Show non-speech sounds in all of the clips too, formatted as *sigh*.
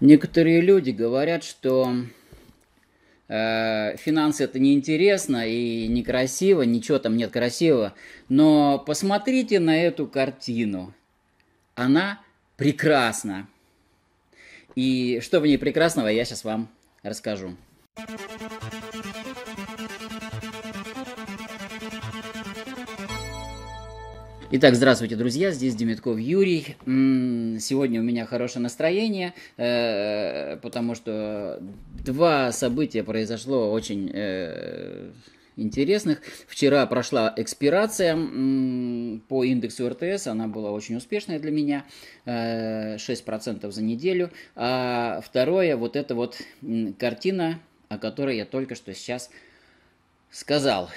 Некоторые люди говорят, что э, финансы это неинтересно и некрасиво, ничего там нет красивого. Но посмотрите на эту картину. Она прекрасна. И что в ней прекрасного, я сейчас вам расскажу. Итак, здравствуйте, друзья, здесь Демитков Юрий. Сегодня у меня хорошее настроение, э, потому что два события произошло очень э, интересных. Вчера прошла экспирация по индексу РТС, она была очень успешная для меня, 6% э, за неделю. А второе, вот эта вот картина, о которой я только что сейчас сказал.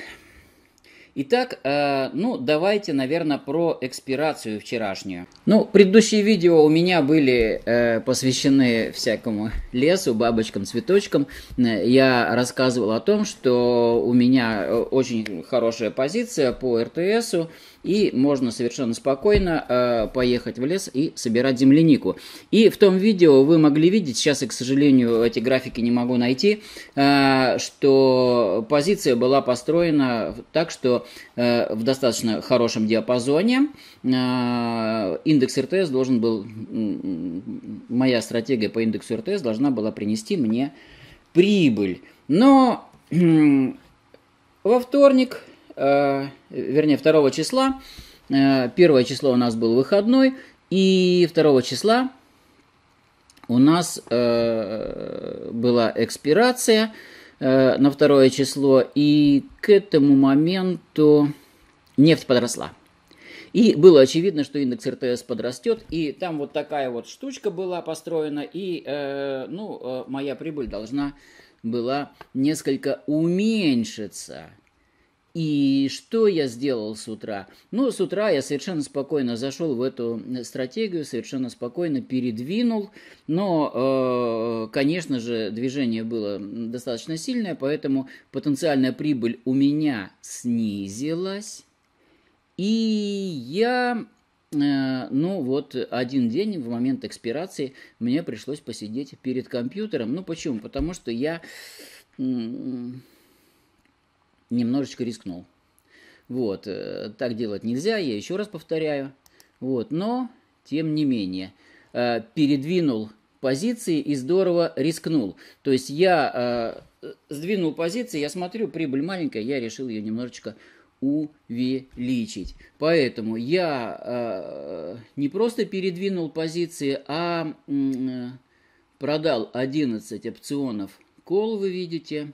Итак, э, ну давайте, наверное, про экспирацию вчерашнюю. Ну, предыдущие видео у меня были э, посвящены всякому лесу, бабочкам, цветочкам. Э, я рассказывал о том, что у меня э, очень хорошая позиция по РТСу и можно совершенно спокойно э, поехать в лес и собирать землянику. И в том видео вы могли видеть, сейчас я, к сожалению, эти графики не могу найти, э, что позиция была построена так, что э, в достаточно хорошем диапазоне э, индекс РТС должен был, моя стратегия по индексу РТС должна была принести мне прибыль. Но во вторник Э, вернее, 2 числа. Э, первое число у нас был выходной, и 2 числа у нас э, была экспирация на второе число, и к этому моменту нефть подросла. И было очевидно, что индекс РТС подрастет, и там вот такая вот штучка была построена, и ну, моя прибыль должна была несколько уменьшиться. И что я сделал с утра? Ну, с утра я совершенно спокойно зашел в эту э, стратегию, совершенно спокойно передвинул, но, э, конечно же, движение было достаточно сильное, поэтому потенциальная прибыль у меня снизилась. И я, э, ну вот, один день в момент экспирации мне пришлось посидеть перед компьютером. Ну почему? Потому что я... Э, немножечко рискнул. Вот, э, так делать нельзя, я еще раз повторяю. Вот, но, тем не менее, э, передвинул позиции и здорово рискнул. То есть я э, сдвинул позиции, я смотрю, прибыль маленькая, я решил ее немножечко увеличить. Поэтому я не просто передвинул позиции, а продал 11 опционов кол, вы видите.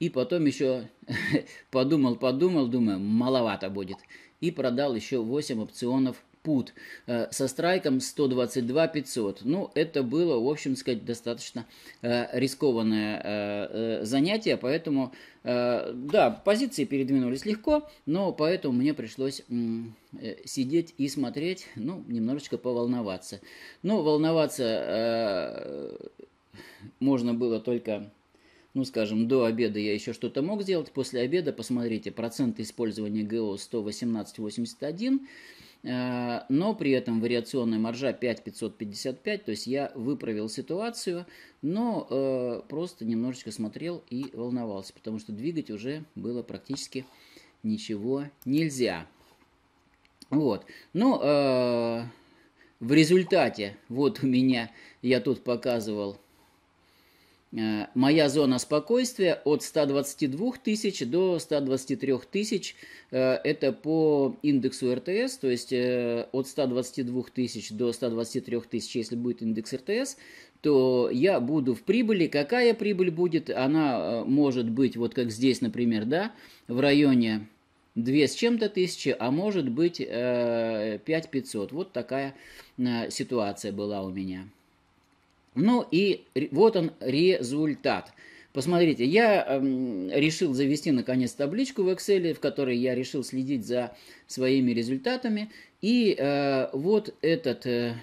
И потом еще *laughs* подумал, подумал, думаю, маловато будет. И продал еще 8 опционов пут э, со страйком 122 500. Ну, это было, в общем сказать, достаточно э, рискованное э, занятие, поэтому, да, позиции передвинулись легко, но поэтому мне пришлось сидеть и смотреть, ну, немножечко поволноваться. Но ну, волноваться можно было только ну, скажем, до обеда я еще что-то мог сделать, после обеда, посмотрите, процент использования ГО 118,81, э, но при этом вариационная маржа 5,555, то есть я выправил ситуацию, но э, просто немножечко смотрел и волновался, потому что двигать уже было практически ничего нельзя. Вот, ну, э, в результате, вот у меня, я тут показывал, Э, моя зона спокойствия от 122 тысяч до 123 тысяч. Э, это по индексу РТС, то есть э, от 122 тысяч до 123 тысяч, если будет индекс РТС, то я буду в прибыли. Какая прибыль будет? Она может быть, вот как здесь, например, да, в районе 2 с чем-то тысячи, а может быть 5500. Вот такая ситуация была у меня. Ну и вот он результат. Посмотрите, я эм, решил завести наконец табличку в Excel, в которой я решил следить за своими результатами. И э, вот этот, э,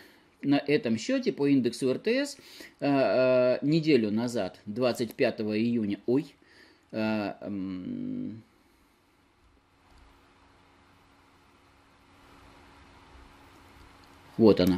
на этом счете по индексу РТС э, э неделю назад, 25 июня, ой, э, эм, вот она.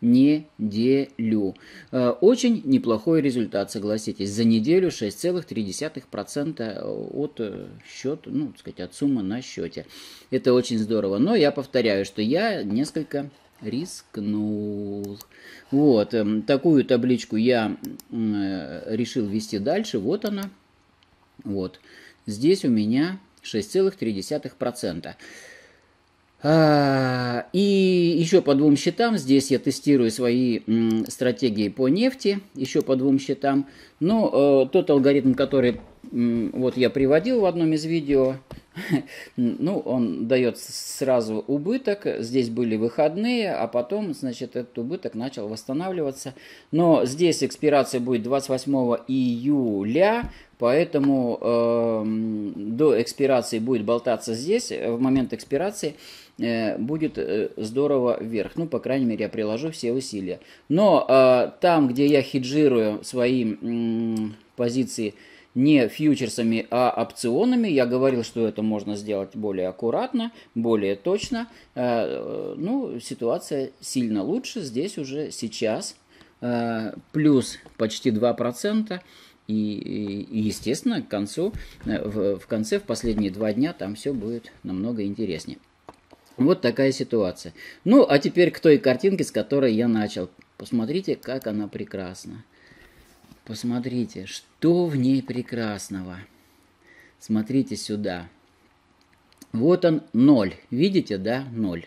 неделю. Э, очень неплохой результат, согласитесь. За неделю 6,3% от э, счет, ну, так сказать, от суммы на счете. Это очень здорово. Но я повторяю, что я несколько рискнул. Вот, эм, такую табличку я э, решил вести дальше. Вот она. Вот. Здесь у меня 6,3%. А, и еще по двум счетам, здесь я тестирую свои стратегии по нефти, еще по двум счетам. Но ну, э, тот алгоритм, который вот я приводил в одном из видео, *laughs* ну, он дает сразу убыток. Здесь были выходные, а потом, значит, этот убыток начал восстанавливаться. Но здесь экспирация будет 28 июля, Поэтому э, до экспирации будет болтаться здесь, э, в момент экспирации э, будет э, здорово вверх. Ну, по крайней мере, я приложу все усилия. Но э, там, где я хеджирую свои э, позиции не фьючерсами, а опционами, я говорил, что это можно сделать более аккуратно, более точно. Э, ну, ситуация сильно лучше. Здесь уже сейчас э, плюс почти 2%. И, и, естественно, к концу, э, в, в конце, в последние два дня там все будет намного интереснее. Вот такая ситуация. Ну, а теперь к той картинке, с которой я начал. Посмотрите, как она прекрасна. Посмотрите, что в ней прекрасного. Смотрите сюда. Вот он, ноль. Видите, да? Ноль.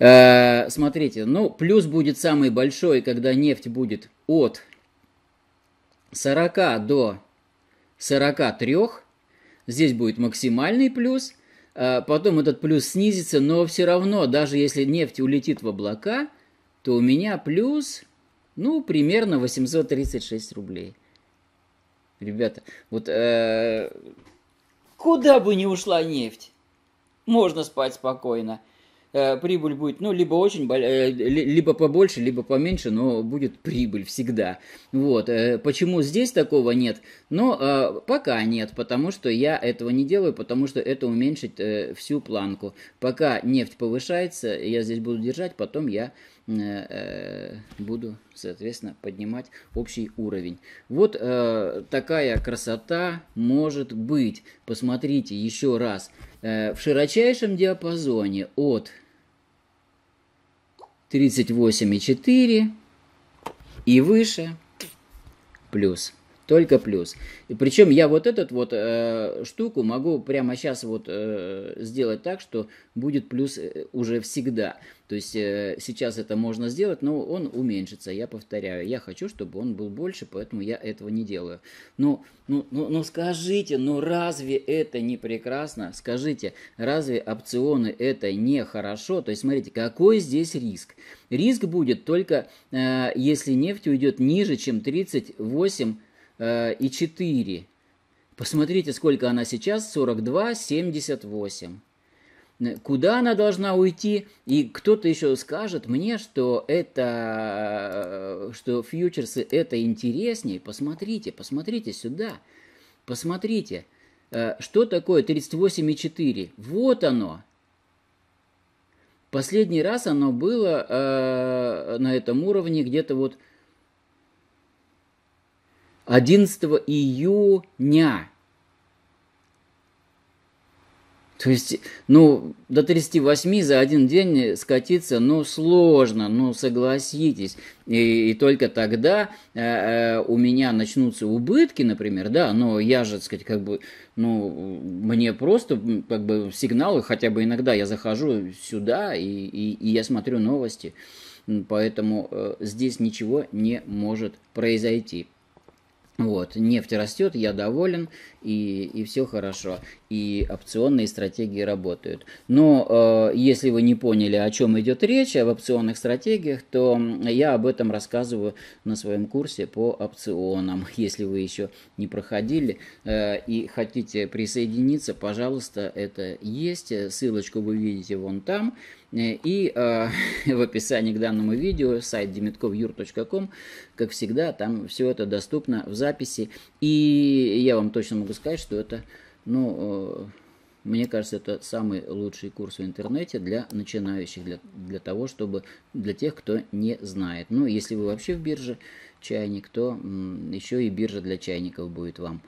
Э, смотрите, ну, плюс будет самый большой, когда нефть будет от 40 до 43. Здесь будет максимальный плюс. Э, потом этот плюс снизится, но все равно, даже если нефть улетит в облака, то у меня плюс, ну, примерно 836 рублей. Ребята, вот э, куда бы ни ушла нефть, можно спать спокойно. Э, прибыль будет, ну, либо очень, э, либо побольше, либо поменьше, но будет прибыль всегда. Вот. Э, почему здесь такого нет? Но пока нет, потому что я этого не делаю, потому что это уменьшит всю планку. Пока нефть повышается, я здесь буду держать, потом я Э, э, буду, соответственно, поднимать общий уровень. Вот э, такая красота может быть. Посмотрите еще раз. Э, в широчайшем диапазоне от 38,4 и выше плюс только плюс. И причем я вот этот вот э, штуку могу прямо сейчас вот э, сделать так, что будет плюс э, уже всегда. То есть э, сейчас это можно сделать, но он уменьшится. Я повторяю, я хочу, чтобы он был больше, поэтому я этого не делаю. Ну, ну, ну, ну скажите, ну разве это не прекрасно? Скажите, разве опционы это не хорошо? То есть смотрите, какой здесь риск? Риск будет только, э, если нефть уйдет ниже, чем 38 Э, и 4. Посмотрите, сколько она сейчас, 42,78. Э, куда она должна уйти? И кто-то еще скажет мне, что это, э, что фьючерсы это интереснее. Посмотрите, посмотрите сюда, посмотрите. Что такое 38,4? Вот оно, Последний раз оно было э, на этом уровне где-то вот 11 июня. То есть, ну, до 38 за один день скатиться, ну, сложно, ну, согласитесь. И, и только тогда э, э, у меня начнутся убытки, например, да, но я же, так сказать, как бы, ну, мне просто, как бы, сигналы, хотя бы иногда я захожу сюда и, и, и я смотрю новости, поэтому э, здесь ничего не может произойти. Вот, нефть растет, я доволен, и, и все хорошо, и опционные стратегии работают. Но э, если вы не поняли, о чем идет речь, об опционных стратегиях, то я об этом рассказываю на своем курсе по опционам. *laughs* Если вы еще не проходили э, и хотите присоединиться, пожалуйста, это есть. Ссылочку вы видите вон там. Э, и э, *laughs* в описании к данному видео сайт demetkovyur.com, как всегда, там все это доступно в записи. И я вам точно могу сказать, что это, ну, э, мне кажется, это самый лучший курс в интернете для начинающих, для, для того, чтобы, для тех, кто не знает. Ну, если вы вообще в бирже чайник, то м, еще и биржа для чайников будет вам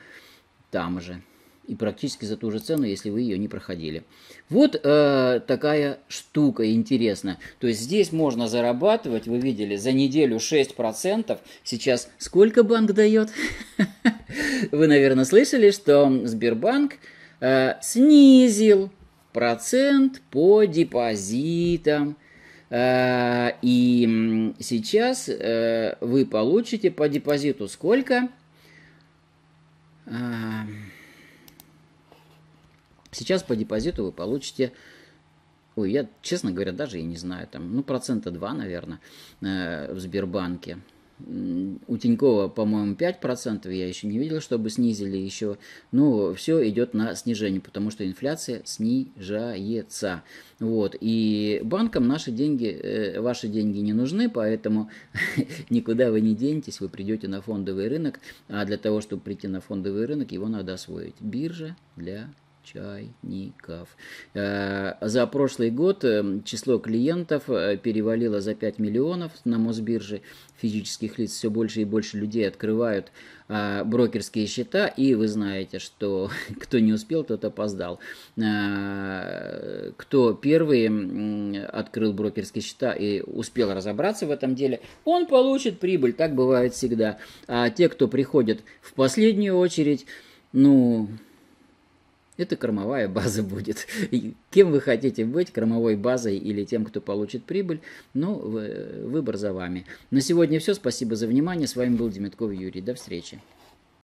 там же и практически за ту же цену, если вы ее не проходили. Вот э, такая штука интересная. То есть здесь можно зарабатывать, вы видели, за неделю 6%. Сейчас сколько банк дает? *laughs* Вы, наверное, слышали, что Сбербанк э, снизил процент по депозитам. Э, и сейчас э, вы получите по депозиту сколько? Сейчас по депозиту вы получите, ой, я, честно говоря, даже и не знаю, там, ну, процента 2, наверное, э, в Сбербанке. У Тинькова, по-моему, 5%, я еще не видел, чтобы снизили еще. Ну, все идет на снижение, потому что инфляция снижается. Вот, и банкам наши деньги, э, ваши деньги не нужны, поэтому *laughs* никуда вы не денетесь, вы придете на фондовый рынок, а для того, чтобы прийти на фондовый рынок, его надо освоить. Биржа для чайников. Э, за прошлый год э, число клиентов э, перевалило за 5 миллионов на Мосбирже физических лиц. Все больше и больше людей открывают брокерские счета, и вы знаете, что *laughs* кто не успел, тот опоздал. Кто первый открыл брокерские счета и успел разобраться в этом деле, он получит прибыль, так бывает всегда. А те, кто приходит в последнюю очередь, ну, это кормовая база *laughs* будет. И кем вы хотите быть, кормовой базой или тем, кто получит прибыль, ну, э, выбор за вами. На сегодня все. Спасибо за внимание. С вами был Демятков Юрий. До встречи.